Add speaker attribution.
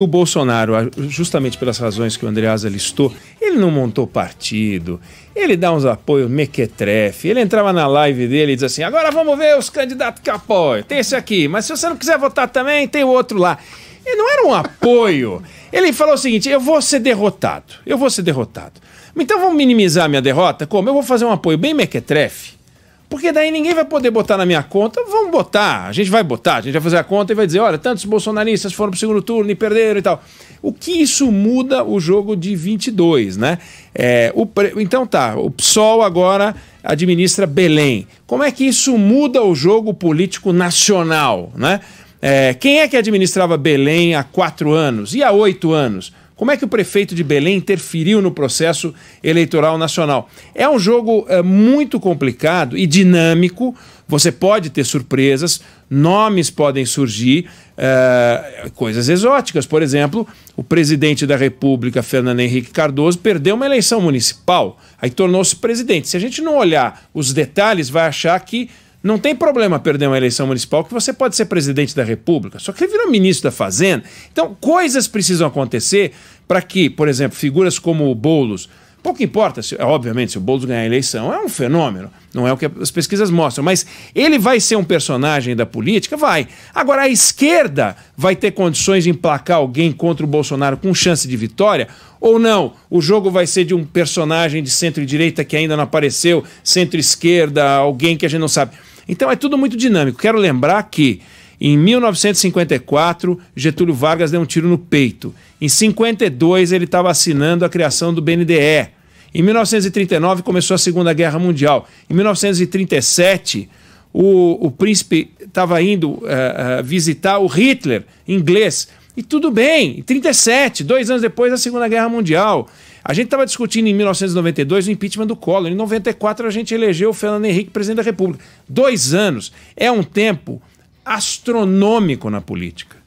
Speaker 1: o Bolsonaro, justamente pelas razões que o Andreasa listou, ele não montou partido, ele dá uns apoios mequetrefe, ele entrava na live dele e diz assim, agora vamos ver os candidatos que apoiam, tem esse aqui, mas se você não quiser votar também, tem o outro lá. E não era um apoio, ele falou o seguinte, eu vou ser derrotado, eu vou ser derrotado. Então vamos minimizar minha derrota, como? Eu vou fazer um apoio bem mequetrefe, porque daí ninguém vai poder botar na minha conta. Vamos botar, a gente vai botar, a gente vai fazer a conta e vai dizer: olha, tantos bolsonaristas foram para o segundo turno e perderam e tal. O que isso muda o jogo de 22, né? É, o, então tá, o PSOL agora administra Belém. Como é que isso muda o jogo político nacional, né? É, quem é que administrava Belém há quatro anos e há oito anos? Como é que o prefeito de Belém interferiu no processo eleitoral nacional? É um jogo é, muito complicado e dinâmico. Você pode ter surpresas, nomes podem surgir, é, coisas exóticas. Por exemplo, o presidente da República, Fernando Henrique Cardoso, perdeu uma eleição municipal, aí tornou-se presidente. Se a gente não olhar os detalhes, vai achar que não tem problema perder uma eleição municipal, que você pode ser presidente da República, só que ele virou ministro da Fazenda. Então, coisas precisam acontecer para que, por exemplo, figuras como o Boulos. Pouco importa, se, obviamente, se o Boulos ganhar a eleição, é um fenômeno, não é o que as pesquisas mostram, mas ele vai ser um personagem da política? Vai. Agora, a esquerda vai ter condições de emplacar alguém contra o Bolsonaro com chance de vitória? Ou não? O jogo vai ser de um personagem de centro-direita que ainda não apareceu, centro-esquerda, alguém que a gente não sabe. Então é tudo muito dinâmico. Quero lembrar que em 1954, Getúlio Vargas deu um tiro no peito. Em 52, ele estava assinando a criação do BNDE. Em 1939 começou a Segunda Guerra Mundial. Em 1937, o, o príncipe estava indo uh, uh, visitar o Hitler inglês e tudo bem, em 37, dois anos depois da Segunda Guerra Mundial. A gente estava discutindo em 1992 o impeachment do Collor. Em 94 a gente elegeu o Fernando Henrique presidente da República. Dois anos é um tempo astronômico na política.